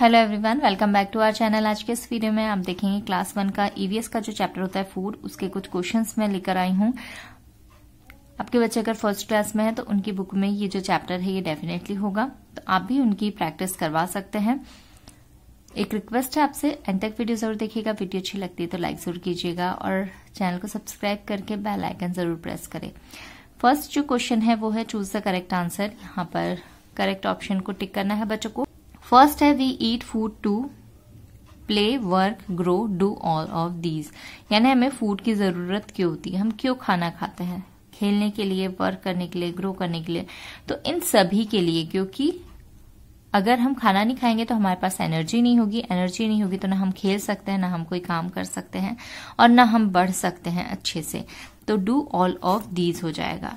hello everyone welcome back to our channel आज के इस वीडियो में आप देखेंगे क्लास वन का ईवीएस e का जो चैप्टर होता है फूड उसके कुछ क्वेश्चंस मैं लेकर आई हूं आपके बच्चे अगर फर्स्ट क्लास में है तो उनकी बुक में ये जो चैप्टर है ये डेफिनेटली होगा तो आप भी उनकी प्रैक्टिस करवा सकते हैं एक रिक्वेस्ट है आपसे एंड तक वीडियो जरूर देखिएगा वीडियो अच्छी लगती है तो लाइक जरूर कीजिएगा और चैनल को सब्सक्राइब करके बेल आइकन जरूर प्रेस करें फर्स्ट जो क्वेश्चन है वो है चूज द करेक्ट आंसर यहाँ पर करेक्ट ऑप्शन को टिक करना है बच्चों को फर्स्ट है we eat food to play work grow do all of these यानी हमें फूड की जरूरत क्यों होती है हम क्यों खाना खाते हैं खेलने के लिए वर्क करने के लिए ग्रो करने के लिए तो इन सभी के लिए क्योंकि अगर हम खाना नहीं खाएंगे तो हमारे पास एनर्जी नहीं होगी एनर्जी नहीं होगी तो ना हम खेल सकते हैं ना हम कोई काम कर सकते हैं और ना हम बढ़ सकते हैं अच्छे से तो डू ऑल ऑफ दीज हो जाएगा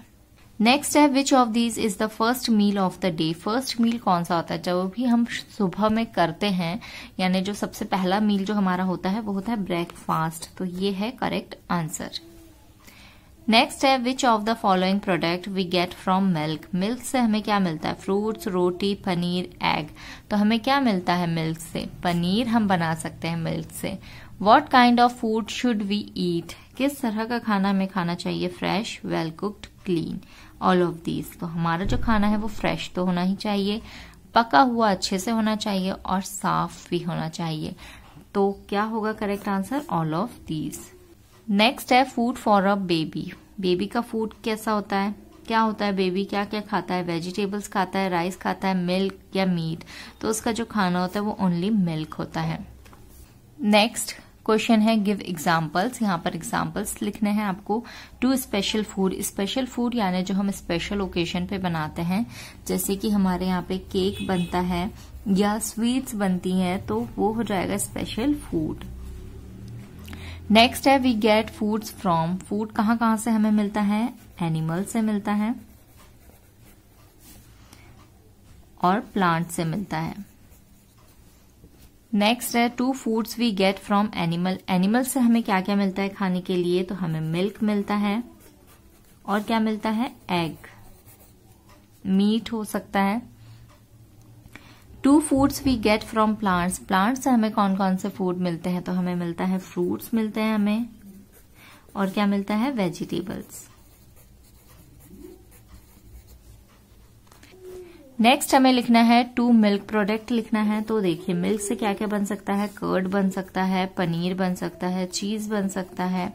नेक्स्ट है which of these is the first meal of the day first meal कौन सा होता है जब भी हम सुबह में करते हैं यानी जो सबसे पहला मील जो हमारा होता है वो होता है ब्रेकफास्ट तो ये है करेक्ट आंसर नेक्स्ट है which of the following product we get from milk milk से हमें क्या मिलता है फ्रूट्स रोटी पनीर एग तो हमें क्या मिलता है मिल्क से पनीर हम बना सकते हैं मिल्क से what kind of food should we eat किस तरह का खाना हमें खाना चाहिए fresh well cooked clean all of these तो हमारा जो खाना है वो फ्रेश तो होना ही चाहिए पका हुआ अच्छे से होना चाहिए और साफ भी होना चाहिए तो क्या होगा correct answer all of these next है food for a baby baby का फूड कैसा होता है क्या होता है बेबी क्या क्या खाता है वेजिटेबल्स खाता है राइस खाता है मिल्क या मीट तो उसका जो खाना होता है वो ओनली मिल्क होता है नेक्स्ट क्वेश्चन है गिव एग्जाम्पल्स यहाँ पर एग्जाम्पल्स लिखने हैं आपको two special food special food यानी जो हम स्पेशल ओकेजन पे बनाते हैं जैसे कि हमारे यहाँ पे केक बनता है या स्वीट्स बनती हैं तो वो हो जाएगा स्पेशल फूड नेक्स्ट है we get foods from food कहाँ कहाँ से हमें मिलता है एनिमल से मिलता है और प्लांट से मिलता है नेक्स्ट है two foods we get from animal animal से हमें क्या क्या मिलता है खाने के लिए तो हमें मिल्क मिलता है और क्या मिलता है एग मीट हो सकता है two foods we get from plants plants से हमें कौन कौन से फूड मिलते हैं तो हमें मिलता है फ्रूट्स मिलते हैं हमें और क्या मिलता है वेजिटेबल्स नेक्स्ट हमें लिखना है टू मिल्क प्रोडक्ट लिखना है तो देखिए मिल्क से क्या क्या बन सकता है कर्ड बन सकता है पनीर बन सकता है चीज बन सकता है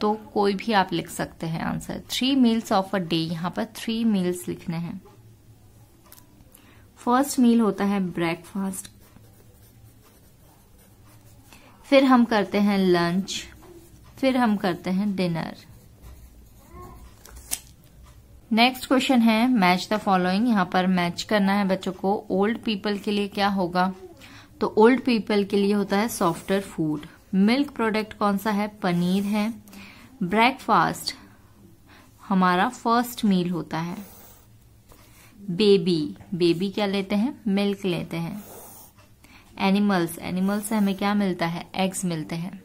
तो कोई भी आप लिख सकते हैं answer three meals of a day यहाँ पर थ्री मील्स लिखने हैं फर्स्ट मील होता है ब्रेकफास्ट फिर हम करते हैं लंच फिर हम करते हैं डिनर नेक्स्ट क्वेश्चन है मैच द फॉलोइंग यहाँ पर मैच करना है बच्चों को ओल्ड पीपल के लिए क्या होगा तो ओल्ड पीपल के लिए होता है सॉफ्टर फूड मिल्क प्रोडक्ट कौन सा है पनीर है ब्रेकफास्ट हमारा फर्स्ट मील होता है बेबी बेबी क्या लेते हैं मिल्क लेते हैं एनिमल्स एनिमल्स से हमें क्या मिलता है एग्स मिलते हैं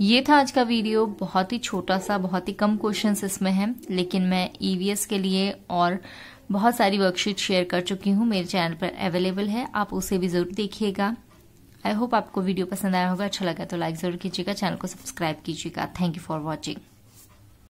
ये था आज का वीडियो बहुत ही छोटा सा बहुत ही कम क्वेश्चंस इसमें हैं लेकिन मैं ईवीएस e के लिए और बहुत सारी वर्कशीट शेयर कर चुकी हूँ मेरे चैनल पर अवेलेबल है आप उसे भी जरूर देखिएगा आई होप आपको वीडियो पसंद आया होगा अच्छा लगा तो लाइक जरूर कीजिएगा चैनल को सब्सक्राइब कीजिएगा थैंक यू फॉर वॉचिंग